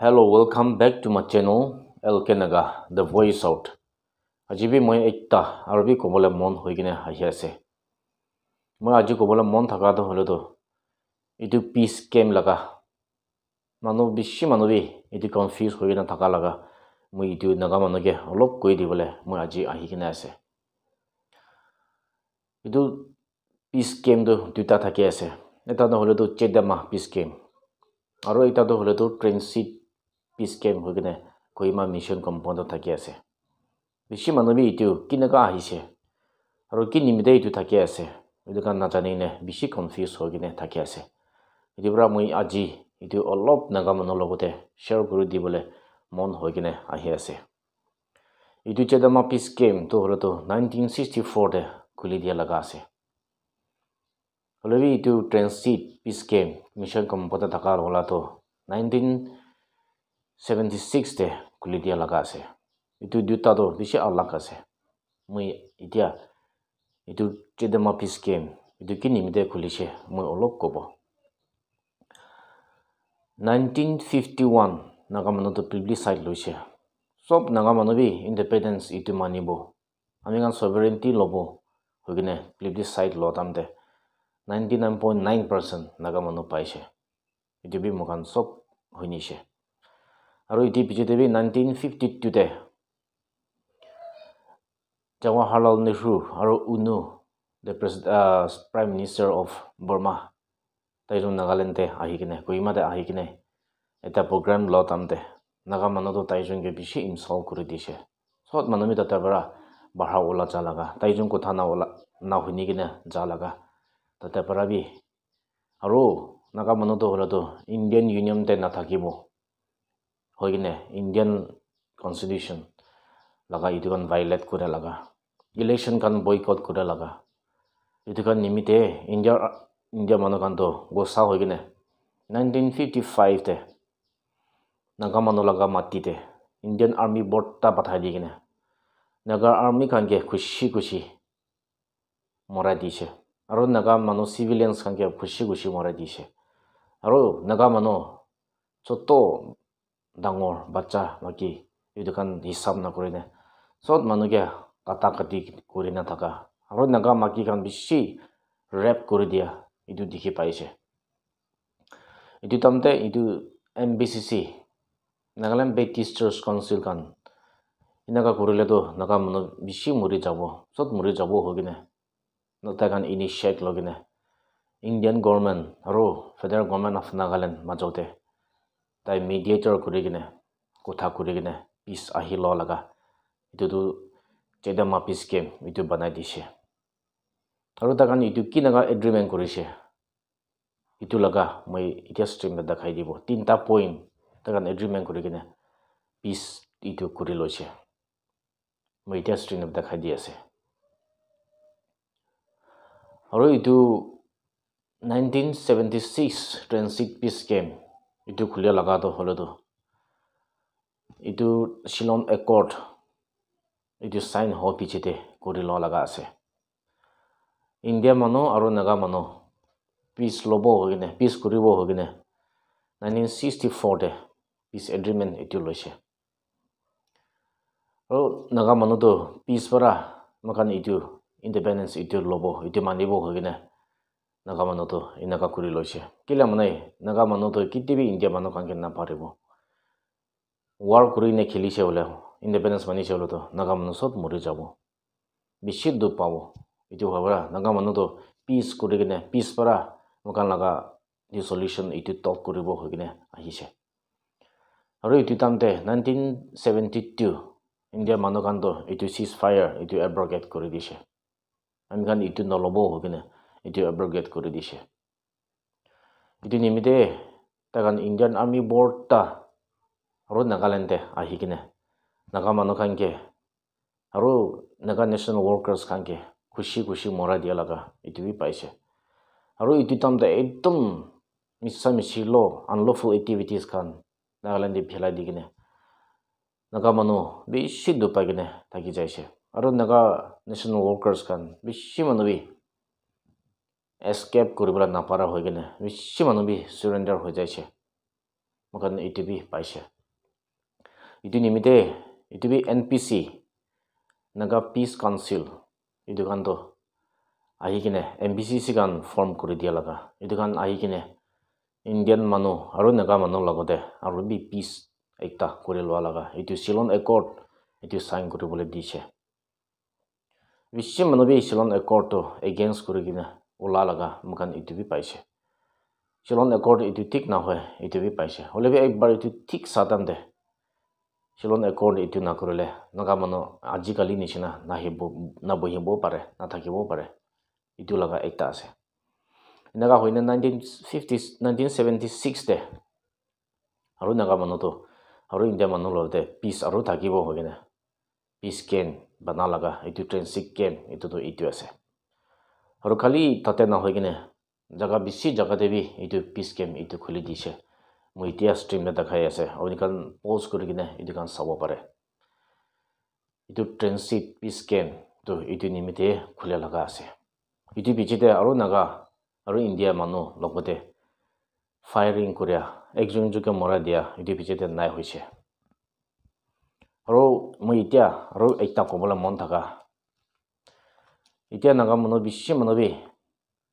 Hello, welcome back to my channel, El Kenaga, The Voice Out. Aji bi moi ekta aru bi komole mon hoi gine ahi ase. Moi aji komole mon thaka to holo to. Itu peace game laga. Manu bishi manu bi itu confuse hoi gine thaka laga. Moi itu naga manu ge lok koi di bole moi aji ahi gine ase. Itu peace game to duta thaki ase. Eta to holo to chedama peace game. Aru eta to holo to transit peace কেম হৈ কিনে Kohima mission কম্পাউণ্ডত থাকি আছে বেছি মানুহবি এইটো কেনেকুৱা আহিছে আৰু কি নিমিতে এইটো থাকি আছে এইটো কাৰণে নাজানিনে বেছি কনফিউজ হৈ কিনে থাকি আছে এইটোৰ পৰা মই আজি এইটো অলপ নাগা মানুহৰ লগতে শ্বেয়াৰ কৰি দিবলৈ মন হৈ কিনে আহি আছে এইটো চেদমা পিচ কেমটো হ'লেতো নাইনটিন ছিক্সটি ফ'ৰতে খুলি দিয়া লগা আছে হ'লেও এইটো ট্ৰেঞ্চিট পিচ কেম মিছন কম্পাউণ্ডত থকা হ'লাতো নাইনটিন ছেভেণ্টি ছিক্সতে খুলি দিয়া লগা আছে এইটো দুটাটো বেছি আউলাগ আছে মই এতিয়া এইটো ট্ৰেডাম অফিচ কেম এইটো কি নিমিতে খুলিছে মই অলপ ক'ব নাইনটিন ফিফটি ওৱান নাগা মানুহটো পিব্লি চাইড লৈছে চব নাগা মানুহবি ইণ্ডিপেণ্ডেঞ্চ এইটো মানিব আমি কাৰণ ছভেৰেণ্টি ল'ব হৈ কিনে পিব্লি চাইড লওঁ তামতে ninety nine point nine percent Naga পাইছে এইটো বি চব শুনিছে আৰু ইটি পিছত দিবি নাইনটিন ফিফটি টুতে জৱাহৰলাল নেহৰু আৰু U Nu the president prime minister of Burma তাইৰো নাগালেণ্ডে আহি কিনে কহিমাতে আহি কিনে এটা প্ৰগ্ৰাম ল তামতে নাগা মানুহটো তাইজনকে বেছি ইনচল্ট কৰি দিছে চব মানুহে তাতে পৰা বাঢ়া ওলা যা লগা তাইজন কথা না ওলা না শুনি কিনে যা লগা তাতে পৰা বি আৰু নাগা মানুহটো হ'লেতো ইণ্ডিয়ান ইউনিয়নতে নাথাকিব হয় কিনে ইণ্ডিয়ান কনষ্টিটিউশ্যন লগা এইটো কাৰণ ভাইলেট কৰে লগা ইলেকশ্যন কাৰণ বয়কট কৰে লগা এইটো কাৰণ নিমিত্তে ইণ্ডিয়া ইণ্ডিয়া মানুহ কাৰণতো গোচা হৈ কিনে নাইনটিন ফিফটি ফাইভতে নাগা মানুহ লগা মাটিতে ইণ্ডিয়ান আৰ্মি বৰ্তা পঠাই দি কিনে নাগা আৰ্মি কাংকে খুচি খুচি মৰাই দিছে আৰু নাগা মানুহ চিভিলিয়ানছ কাংকে খুচি খুচি মৰাই দিছে আৰু নাগা মানুহ ছ'ত dangor baca maki itu kan hisap nak kuri ne sot manusia kata kati kuri ne taka aru naga maki kan bisi rap kuri dia itu dikhi paise itu tamte itu MBCC Nagaland Baptist Church Council kan inaga kuri le tu naga manu bisi muri jabo sot muri jabo hoki ne nata kan ini shake logi ne Indian government aru federal government of Nagaland majote তাই মিডিয়েটৰ কৰি কিনে কথা কৰি কিনে পিছ আহি ল লগা এইটোতো চেদামা পিছ কেম এইটো বনাই দিছে আৰু তাৰ কাৰণে এইটো কি লগা এগ্ৰিমেণ্ট কৰিছে এইটো লগা মই এতিয়া ষ্ট্ৰিমত দেখাই দিব তিনিটা পইণ্ট তাৰ কাৰণে এগ্ৰিমেণ্ট কৰি কিনে পিছ এইটো কৰি লৈছে মই এতিয়া ষ্ট্ৰিমত দেখাই দি আছে আৰু এইটো নাইনটিন চেভেণ্টি ছিক্স ট্ৰেঞ্চিট পিছ কেম্প এইটো খুলিয়া লগাটো হ'লেতো এইটো শ্বিলং একৰ্ড এইটো চাইন হ পিছতে কৰি লওঁ লগা আছে ইণ্ডিয়া মানুহ আৰু নাগা মানুহ পিচ ল'ব হৈ কিনে পিচ কৰিব হৈ কিনে নাইনটিন ছিক্সটি ফ'ৰতে পিচ এগ্ৰিমেণ্ট এইটো লৈছে আৰু নাগা মানুহটো পিছপৰা আমাৰ কাৰণে এইটো ইণ্ডিপেণ্ডেঞ্চ এইটো ল'ব এইটো মানিব হৈ কিনে নাগামানতো এনেকা কৰি লৈছে কেলে মানে নাগামানতো কেতিয়াবি ইণ্ডিয়া মানুহ কাংকে নাপাৰিব ৱাৰ কৰি নে খেলিছে বোলে ইণ্ডিপেণ্ডেঞ্চ মানিছে বোলেতো নাগা মানুহ চব মৰি যাব বেছি দুখ পাব এইটো ভাবৰা নাগা মানুহতো পিচ কৰি কিনে পিচ পৰা মোকাল নাগা যি চলিউশ্যন এইটো টপ কৰিব হৈ কিনে আহিছে আৰু এইটো টাইমতে নাইনটিন ছেভেণ্টি টু ইণ্ডিয়া মানুহ কাণটো এইটো চিজ ফায়াৰ এইটো এব্ৰগেট কৰি দিছে আমি কাৰণ এইটো নল'বও হৈ কিনে এইটো এভাৰগেট কৰি দিছে এইটো নিমিত্তে তাৰ ইণ্ডিয়ান আৰ্মি বৰ্ড আৰু নাগালেণ্ডে আহি কিনে নাগা মানুহখানকে আৰু নাগা নেশ্যনেল ৱৰ্কাৰ্ছ খানকে খুচি খুচি মৰা দিয়া লগা এইটোবি পাইছে আৰু এইটো টাইমতে একদম মিছামিচি ল' আনলফুল এক্টিভিটিছ খান নাগালেণ্ডে ভেলাই দি কিনে নাগা মানুহ বেছি দুপাই কিনে থাকি যাইছে আৰু নাগা নেশ্যনেল ৱৰ্কাৰ্ছ খান বেছি মানুহ এস্কেপ কৰিবলৈ নাপাৰা হৈ কিনে বেছি মানুহ বি চুৰেণ্ডাৰ হৈ যাইছে মোকান ইটো বি পাইছে ইটো নিমিত্তে ইটো B N P C Naga peace council এইটো কাৰণটো আহি কিনে এম বি চি চি গান ফৰ্ম কৰি দিয়া লগা এইটো কাৰণ আহি কিনে ইণ্ডিয়ান মানুহ আৰু নাগা মানুহৰ লগতে আৰু বি পিচ একতা কৰি লোৱা লগা এইটো চিলন একৰ্ড এইটো চাইন কৰিবলৈ দিছে বিশ্ব মানুহ বি চিলন একৰ্ডটো এগেইনষ্ট কৰি কিনে ওলা লগা মোখান এইটো বি পাইছে শ্বিলং একৰ্ড ইটো ঠিক নহয় এইটো বি পাইছে হ'লে বি একবাৰ ইটো ঠিক চাদাম দে শ্বিলং একৰ্ড এইটো নকৰিলে নগা মানুহ আজিকালি নিচিনা নাহিব নবহিব পাৰে নাথাকিব পাৰে ইটো লগা একটা আছে এনেকুৱা হয়নে নাইনটিন ফিফটিছ নাইনটিন ছেভেণ্টি ছিক্সতে আৰু এনেকুৱা মানুহটো আৰু ইণ্ডিয়া মানুহৰ লগতে পিচ আৰু থাকিব হয়নে পিচ কেন বা নালাগা এইটো ট্ৰেইন চিক কেন এইটোতো ইটো আছে আৰু খালি তাতে নহয় কিনে জেগা বেছি জেগাতে বি এইটো পিচ কেম্প এইটো খুলি দিছে মই এতিয়া ষ্ট্ৰীমে দেখাই আছে আপুনি কাৰণ প'জ কৰি কিনে এইটো কাৰণ চাব পাৰে এইটো ট্ৰেঞ্চিট পিচ কেম্পটো এইটো নিমিত্তে খুলি লগা আছে ইটো পিছতে আৰু নাগা আৰু ইণ্ডিয়া মানুহ লগতে ফায়াৰিং কৰা একজনযোগে মৰাই দিয়া ইটো পিছতে নাই হৈছে আৰু মই এতিয়া আৰু এটা ক'বলৈ মন থকা Itu yang kami nak bisi bi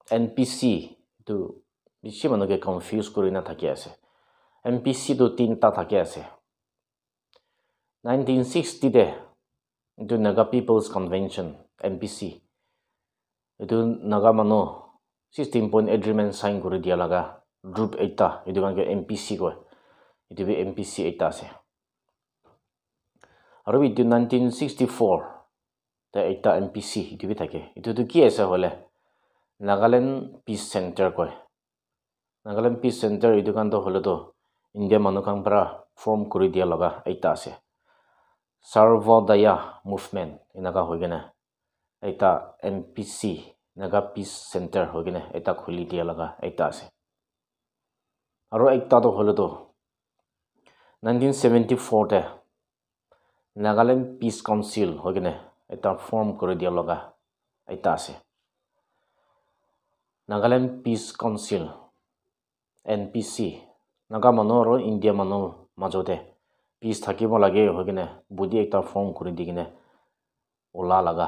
NPC itu bisi menabi confuse kuri nak tak kiasa. NPC itu tinta tak kiasa. 1960 deh itu naga People's Convention NPC itu naga mano sistem pun agreement sign kuri dia laga group ita itu kan NPC kau itu bi NPC ita sih. Arabi itu 1964 এটা M P C ইটো থাকে এইটোতো কি আছে হ'লে Nagaland piece centre কয় Nagaland piece centre এইটো কাৰণটো হ'লেতো ইণ্ডিয়া মানুহখন পৰা ফৰ্ম কৰি দিয়া লগা আইতা আছে চাৰ্ভদায়া মুভমেণ্ট এনেকুৱা হৈ কিনে এটা এম পি চি এনেকুৱা পিচ চেণ্টাৰ হৈ কিনে এটা খুলি দিয়া লগা আইতা আছে আৰু একতাটো হ'লেতো নাইনটিন ছেভেণ্টি ফ'ৰতে নাগালেণ্ড পিচ কাউঞ্চিল হৈ কিনে এটা ফৰ্ম কৰি দিয়া লগা এটা আছে Nagaland peace council N P C Naga মানুহ আৰু ইণ্ডিয়া মানুহৰ মাজতে পিচ থাকিব লাগে হৈ কিনে বুদ্ধি এটা ফৰ্ম কৰি দি কিনে ওলা লগা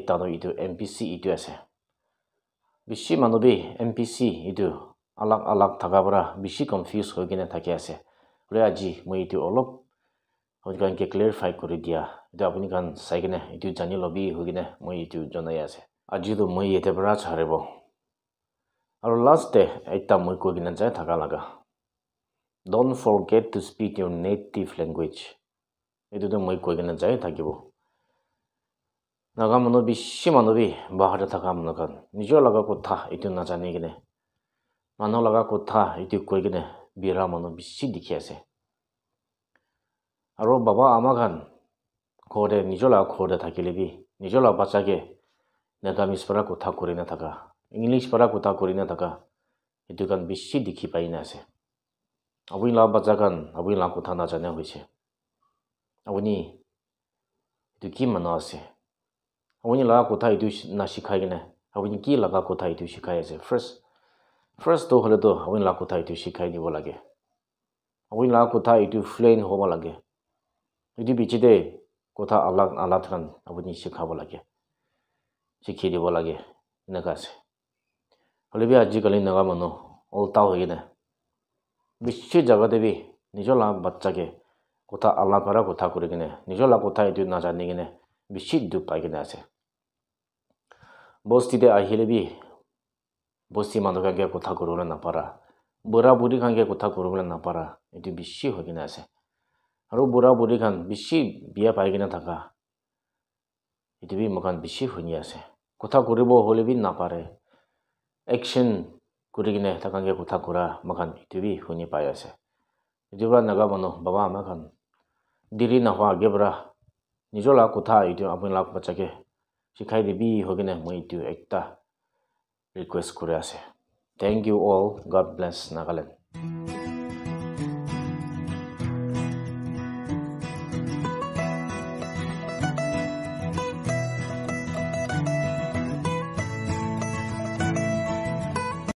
এটানো ইটো এম পি চি ইটো আছে বেছি মানুহবি এম পি চি ইটো আলাগ আলাগ থকাৰ পৰা বেছি কনফিউজ হৈ কিনে থাকি আছে বোলে আজি মই এইটো অলপ হয় কাৰণ কি ক্লেৰিফাই কৰি দিয়া এতিয়া আপুনি কাৰণ চাই কিনে এইটো জানি ল'বি হৈ কিনে মই এইটো জনাই আছে আজিতো মই ইয়াতে পৰা চাৰিব আৰু লাষ্ট ডে এটা মই কৈ কিনে যায় থাকা লগা don't forget to speak your native language এইটোতো মই কৈ কিনে যায় থাকিব নগা মানুহ বেছি মানুহ বি বাহিৰতে থকা মানুহখন নিজৰ লগা কথা এইটো নাজানি কিনে মানুহ লগা কথা এইটো কৈ কিনে বিৰা মানুহ বেছি দেখি আছে আৰু বাবা আমাক হান ঘৰতে নিজৰ লগত ঘৰতে থাকিলে কি নিজৰ লগত বাচ্চাকে নেডামিজ পৰা কথা কৰি নাথাকা ইংলিছ পৰা কথা কৰি নাথাকা সেইটো কাৰণ বেছি দেখি পাই নাছে আপুনি লগত বাচ্চা কাৰণ আপুনি লগত কথা নাজানে হৈছে আপুনি এইটো কি মানুহ আছে আপুনি লগা কথা এইটো নাশিকাই কিনে আপুনি কি লগা কথা এইটো শিকাই আছে ফ্ৰেছ ফ্ৰেছটো হ'লেতো আপুনি লগা কথা এইটো শিকাই দিব লাগে আপুনি লগা কথা এইটো ফ্লেইন হ'ব লাগে যদি বেছি দেই কথা আল্লাহ আল্লাহ খান আপুনি শিকাব লাগে শিকি দিব লাগে এনেকুৱা আছে হ'লে বি আজিকালি এনেকুৱা মানুহ উল্টা হৈ কিনে বেছি জেগাতে বি নিজৰ লাভ বাচ্চাকে কথা আল্লাহ কৰা কথা কৰি কিনে নিজৰ লাভ কথা এইটো নাজানি কিনে বেছি দুখ পাই কিনে আছে বস্তিতে আহিলে বি বস্তি মানুহ কাংকে কথা কৰিবলৈ নাপাৰা বুঢ়া বুঢ়ী কাংকে কথা কৰিবলৈ নাপাৰা এইটো বেছি হৈ কিনে আছে আৰু বুঢ়া বুঢ়ী খান বেছি বিয়া পাই কিনে থাকা এইটো বি বেছি শুনি আছে কথা কৰিব হ'লে বি নাপাৰে একশ্যন কৰি কিনে তাকে কথা কৰা মোকান এইটো শুনি পাই আছে এইটোৰ পৰা নাগা মানুহ বাবা আমাৰ খান দেৰি নোহোৱা আগে পৰা নিজৰ লাভ কোঠা এইটো আপুনি লাভ বাচ্চাকে শিকাই দিবি হৈ কিনে মই এইটো এটা ৰিকুৱেষ্ট কৰি আছে thank you all God bless Nagaland